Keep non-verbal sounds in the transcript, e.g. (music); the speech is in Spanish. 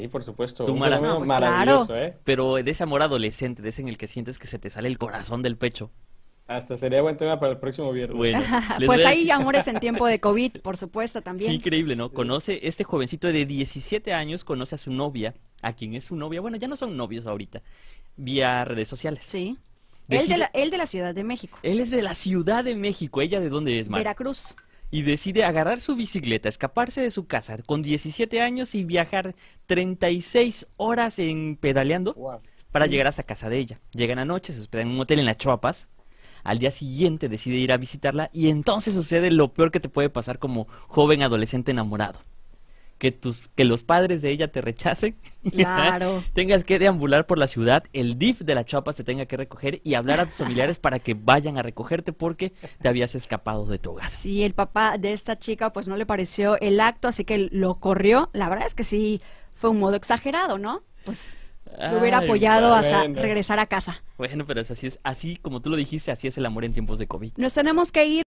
Sí, por supuesto. Un pues, maravilloso, ¿eh? Pero de ese amor adolescente, de ese en el que sientes que se te sale el corazón del pecho. Hasta sería buen tema para el próximo viernes. Bueno, (laughs) pues ahí amores en tiempo de (laughs) COVID, por supuesto, también. Increíble, ¿no? Conoce, este jovencito de 17 años conoce a su novia, a quien es su novia, bueno, ya no son novios ahorita, vía redes sociales. Sí. Él, de la, él de la Ciudad de México. Él es de la Ciudad de México. ¿Ella de dónde es, Mar? Veracruz y decide agarrar su bicicleta, escaparse de su casa con 17 años y viajar 36 horas en pedaleando para llegar hasta casa de ella. Llegan anoche, noche, se hospedan en un hotel en las Chuapas. Al día siguiente decide ir a visitarla y entonces sucede lo peor que te puede pasar como joven adolescente enamorado que tus que los padres de ella te rechacen, (laughs) claro. tengas que deambular por la ciudad, el DIF de la chapa se tenga que recoger y hablar a tus familiares para que vayan a recogerte porque te habías escapado de tu hogar. Sí, el papá de esta chica pues no le pareció el acto, así que lo corrió. La verdad es que sí fue un modo exagerado, ¿no? Pues lo hubiera apoyado hasta regresar a casa. Bueno, pero así es, así como tú lo dijiste, así es el amor en tiempos de COVID. Nos tenemos que ir